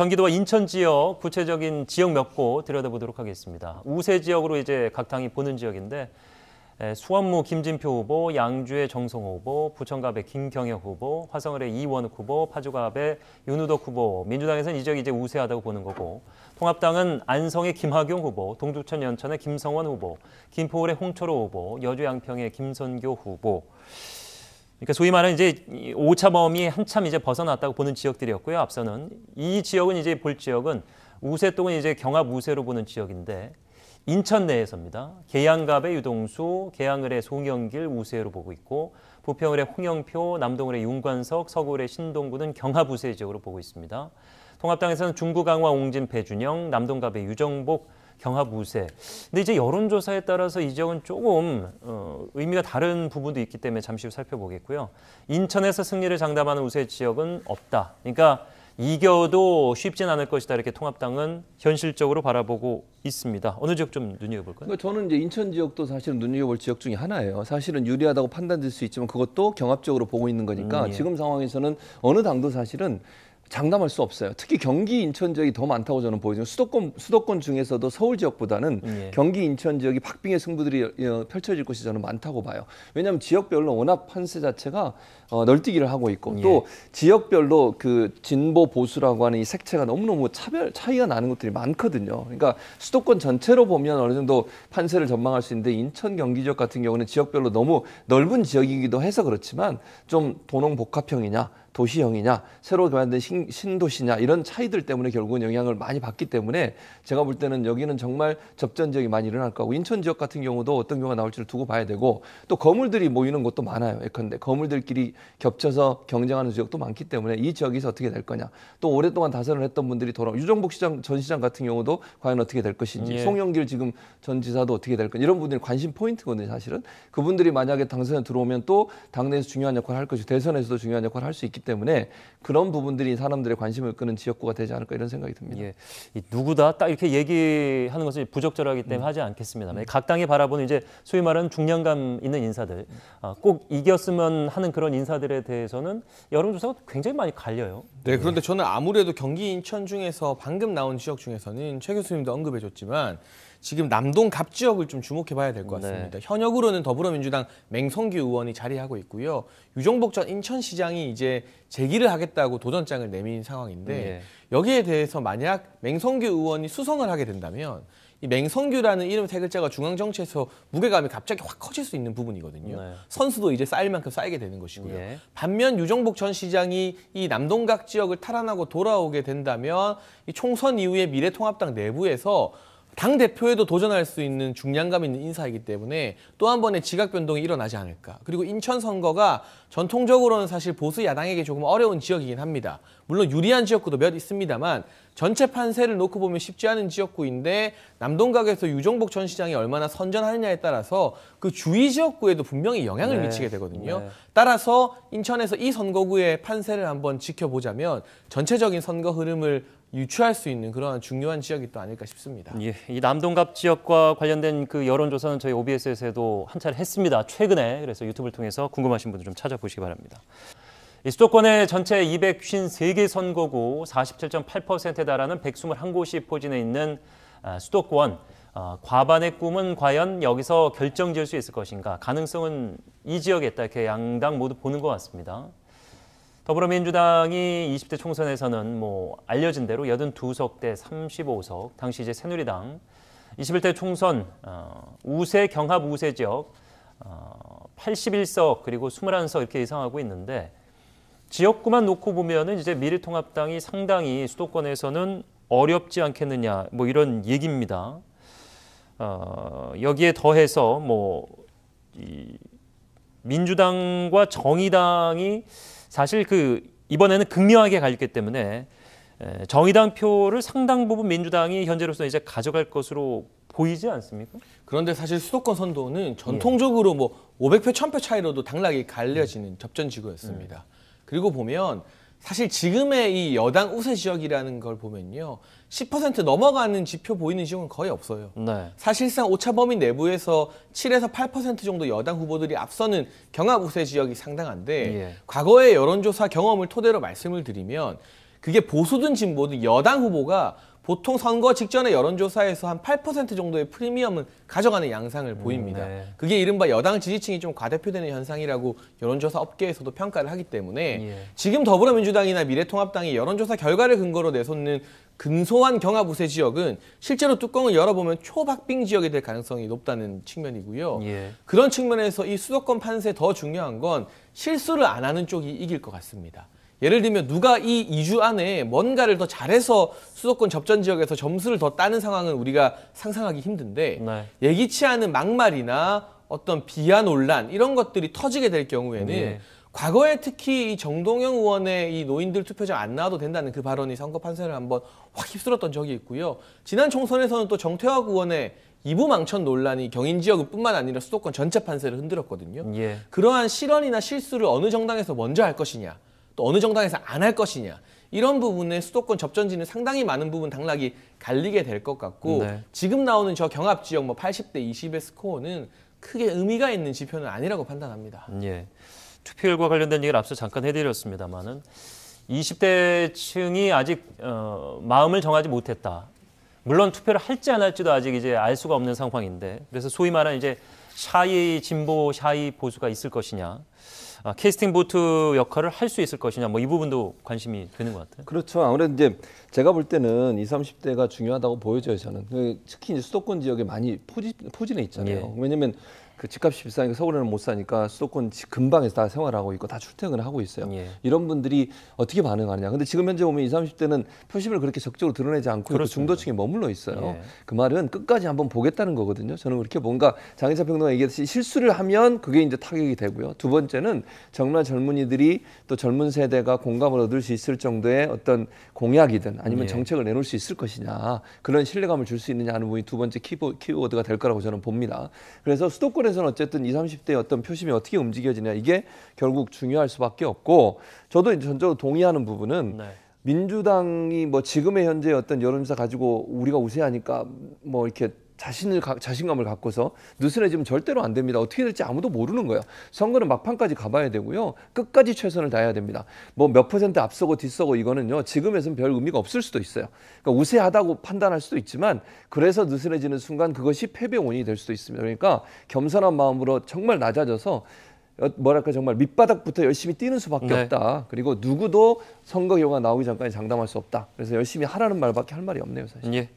경기도와 인천 지역 구체적인 지역 몇 곳 들여다보도록 하겠습니다. 우세 지역으로 이제 각 당이 보는 지역인데 수원무 김진표 후보, 양주의 정성호 후보, 부천갑의 김경혁 후보, 화성을의 이원욱 후보, 파주갑의 윤우덕 후보, 민주당에서는 이 지역이 이제 우세하다고 보는 거고 통합당은 안성의 김학용 후보, 동두천 연천의 김성원 후보, 김포울의 홍철호 후보, 여주 양평의 김선교 후보, 그러니까 소위 말하는 이제 5차 범위 한참 이제 벗어났다고 보는 지역들이었고요. 앞서는 이 지역은 이제 볼 지역은 우세 동은 이제 경합 우세로 보는 지역인데 인천 내에서입니다. 계양갑의 유동수, 계양을의 송영길 우세로 보고 있고 부평을의 홍영표, 남동을의 윤관석, 서구을의 신동구는 경합 우세 지역으로 보고 있습니다. 통합당에서는 중구 강화 옹진 배준영, 남동갑의 유정복, 경합 우세. 근데 이제 여론조사에 따라서 이 지역은 조금 어, 의미가 다른 부분도 있기 때문에 잠시 후 살펴보겠고요. 인천에서 승리를 장담하는 우세 지역은 없다. 그러니까 이겨도 쉽진 않을 것이다 이렇게 통합당은 현실적으로 바라보고 있습니다. 어느 지역 좀 눈여겨볼까요? 그러니까 저는 이제 인천 지역도 사실은 눈여겨볼 지역 중에 하나예요. 사실은 유리하다고 판단될 수 있지만 그것도 경합적으로 보고 있는 거니까 음, 예. 지금 상황에서는 어느 당도 사실은 장담할 수 없어요. 특히 경기 인천 지역이 더 많다고 저는 보이죠. 수도권 수도권 중에서도 서울 지역보다는 예. 경기 인천 지역이 박빙의 승부들이 어, 펼쳐질 것이 저는 많다고 봐요. 왜냐하면 지역별로 워낙 판세 자체가 어, 널뛰기를 하고 있고 예. 또 지역별로 그 진보 보수라고 하는 이 색채가 너무너무 차별 차이가 나는 것들이 많거든요. 그러니까 수도권 전체로 보면 어느 정도 판세를 전망할 수 있는데 인천 경기 지역 같은 경우는 지역별로 너무 넓은 지역이기도 해서 그렇지만 좀 도농 복합형이냐 도시형이냐 새로 만된 신, 신도시냐 이런 차이들 때문에 결국은 영향을 많이 받기 때문에 제가 볼 때는 여기는 정말 접전 지역이 많이 일어날 거고 인천 지역 같은 경우도 어떤 경우가 나올지를 두고 봐야 되고 또 건물들이 모이는 곳도 많아요. 예컨대 건물들끼리 겹쳐서 경쟁하는 지역도 많기 때문에 이 지역에서 어떻게 될 거냐 또 오랫동안 다선을 했던 분들이 돌아 유정복 시장 전 시장 같은 경우도 과연 어떻게 될 것인지 예. 송영길 지금 전 지사도 어떻게 될건 이런 분들이 관심 포인트거든요 사실은 그분들이 만약에 당선에 들어오면 또 당내에서 중요한 역할을 할 것이 대선에서도 중요한 역할을 할 수 있기 없기 때문에 그런 부분들이 사람들의 관심을 끄는 지역구가 되지 않을까 이런 생각이 듭니다. 예, 누구다 딱 이렇게 얘기하는 것은 부적절하기 때문에 음. 하지 않겠습니다 음. 각 당이 바라보는 이제 소위 말하는 중량감 있는 인사들 아, 꼭 이겼으면 하는 그런 인사들에 대해서는 여론조사가 굉장히 많이 갈려요. 네, 예. 그런데 예. 저는 아무래도 경기 인천 중에서 방금 나온 지역 중에서는 최 교수님도 언급해줬지만 지금 남동 갑 지역을 좀 주목해 봐야 될것 네. 같습니다. 네. 현역으로는 더불어민주당 맹성규 의원이 자리하고 있고요. 유정복 전 인천시장이 이제 재기를 하겠다고 도전장을 내민 상황인데 네. 여기에 대해서 만약 맹성규 의원이 수성을 하게 된다면 이 맹성규라는 이름 세 글자가 중앙 정치에서 무게감이 갑자기 확 커질 수 있는 부분이거든요. 네. 선수도 이제 쌓일 만큼 쌓이게 되는 것이고요. 예. 반면 유정복 전 시장이 이 남동각 지역을 탈환하고 돌아오게 된다면 이 총선 이후에 미래통합당 내부에서 당 대표에도 도전할 수 있는 중량감 있는 인사이기 때문에 또 한 번의 지각 변동이 일어나지 않을까. 그리고 인천 선거가 전통적으로는 사실 보수 야당에게 조금 어려운 지역이긴 합니다. 물론 유리한 지역구도 몇 있습니다만 전체 판세를 놓고 보면 쉽지 않은 지역구인데 남동각에서 유종복전 시장이 얼마나 선전하느냐에 따라서 그 주위 지역구에도 분명히 영향을 네. 미치게 되거든요. 네. 따라서 인천에서 이 선거구의 판세를 한번 지켜보자면 전체적인 선거 흐름을 유추할 수 있는 그러한 중요한 지역이 또 아닐까 싶습니다. 예, 이 남동갑 지역과 관련된 그 여론조사는 저희 OBS에서도 한 차례 했습니다. 최근에 그래서 유튜브를 통해서 궁금하신 분들 좀 찾아보시기 바랍니다. 수도권의 전체 253개 선거구 47.8%에 달하는 121곳이 포진해 있는 아, 수도권 어, 과반의 꿈은 과연 여기서 결정지을 수 있을 것인가 가능성은 이 지역에 있다 이렇게 양당 모두 보는 것 같습니다. 더불어민주당이 20대 총선에서는 뭐 알려진 대로 82석 대 35석 당시 이제 새누리당 21대 총선 어, 우세 경합 우세 지역 어, 81석 그리고 21석 이렇게 예상하고 있는데 지역구만 놓고 보면은 이제 미래통합당이 상당히 수도권에서는 어렵지 않겠느냐 뭐 이런 얘기입니다. 어, 여기에 더해서 뭐이 민주당과 정의당이 사실 그 이번에는 극명하게 갈렸기 때문에 정의당 표를 상당 부분 민주당이 현재로서 이제 가져갈 것으로 보이지 않습니까? 그런데 사실 수도권 선도는 네. 전통적으로 뭐 500표, 1000표 차이로도 당락이 갈려지는 음. 접전 지구였습니다. 음. 그리고 보면 사실 지금의 이 여당 우세 지역이라는 걸 보면요. 10% 넘어가는 지표 보이는 지역은 거의 없어요. 네. 사실상 오차 범위 내부에서 7에서 8% 정도 여당 후보들이 앞서는 경합 우세 지역이 상당한데 예. 과거의 여론조사 경험을 토대로 말씀을 드리면 그게 보수든 진보든 여당 후보가 보통 선거 직전에 여론조사에서 한 8% 정도의 프리미엄은 가져가는 양상을 음, 보입니다. 음, 네. 그게 이른바 여당 지지층이 좀 과대표되는 현상이라고 여론조사 업계에서도 평가를 하기 때문에 예. 지금 더불어민주당이나 미래통합당이 여론조사 결과를 근거로 내놓는 근소한 경합 우세 지역은 실제로 뚜껑을 열어보면 초박빙 지역이 될 가능성이 높다는 측면이고요. 예. 그런 측면에서 이 수도권 판세 더 중요한 건 실수를 안 하는 쪽이 이길 것 같습니다. 예를 들면 누가 이 2주 안에 뭔가를 더 잘해서 수도권 접전 지역에서 점수를 더 따는 상황은 우리가 상상하기 힘든데 네. 예기치 않은 막말이나 어떤 비하 논란 이런 것들이 터지게 될 경우에는 네. 과거에 특히 이 정동영 의원의 이 노인들 투표장 안 나와도 된다는 그 발언이 선거 판세를 한번 확 휩쓸었던 적이 있고요. 지난 총선에서는 또 정태화 의원의 이부 망천 논란이 경인 지역뿐만 아니라 수도권 전체 판세를 흔들었거든요. 예. 그러한 실언이나 실수를 어느 정당에서 먼저 할 것이냐. 또 어느 정당에서 안 할 것이냐 이런 부분에 수도권 접전지는 상당히 많은 부분 당락이 갈리게 될 것 같고 네. 지금 나오는 저 경합 지역 뭐 80대 20의 스코어는 크게 의미가 있는 지표는 아니라고 판단합니다. 예. 투표율과 관련된 얘기를 앞서 잠깐 해드렸습니다만은 20대층이 아직 어, 마음을 정하지 못했다. 물론 투표를 할지 안 할지도 아직 이제 알 수가 없는 상황인데 그래서 소위 말하는 이제 샤이 진보 샤이 보수가 있을 것이냐 아, 캐스팅 보트 역할을 할 수 있을 것이냐 뭐이 부분도 관심이 되는 것 같아요. 그렇죠. 아무래도 이제 제가 볼 때는 20, 30대가 중요하다고 보여져요 저는. 그 특히 이제 수도권 지역에 많이 포진 포진해 있잖아요. 예. 왜냐면 그 집값이 비싸니까 서울에는 못 사니까 수도권 금방에서다 생활하고 있고 다 출퇴근을 하고 있어요. 예. 이런 분들이 어떻게 반응하느냐. 근데 지금 현재 보면 20, 30대는 표심을 그렇게 적극적으로 드러내지 않고 그 중도층에 머물러 있어요. 예. 그 말은 끝까지 한번 보겠다는 거거든요. 저는 그렇게 뭔가 장인사 평론가 얘기했듯이 실수를 하면 그게 이제 타격이 되고요. 두 번째는 정말 젊은이들이 또 젊은 세대가 공감을 얻을 수 있을 정도의 어떤 공약이든 아니면 예. 정책을 내놓을 수 있을 것이냐 그런 신뢰감을 줄 수 있느냐 하는 부분이 두 번째 키보, 키워드가 될 거라고 저는 봅니다. 그래서 수도권에 한국에서는 어쨌든 20, 30대의 어떤 표심이 어떻게 움직여지냐 이게 결국 중요할 수밖에 없고 저도 전적으로 동의하는 부분은 네. 민주당이 뭐 지금의 현재 어떤 여론조사 가지고 우리가 우세하니까 뭐 이렇게 자신을 가, 자신감을 갖고서 느슨해지면 절대로 안 됩니다. 어떻게 될지 아무도 모르는 거예요. 선거는 막판까지 가봐야 되고요. 끝까지 최선을 다해야 됩니다. 뭐 몇 퍼센트 앞서고 뒤서고 이거는요. 지금에선 별 의미가 없을 수도 있어요. 그러니까 우세하다고 판단할 수도 있지만 그래서 느슨해지는 순간 그것이 패배 원인이 될 수도 있습니다. 그러니까 겸손한 마음으로 정말 낮아져서 뭐랄까 정말 밑바닥부터 열심히 뛰는 수밖에 네. 없다. 그리고 누구도 선거 결과 나오기 전까지 장담할 수 없다. 그래서 열심히 하라는 말밖에 할 말이 없네요, 사실. 예.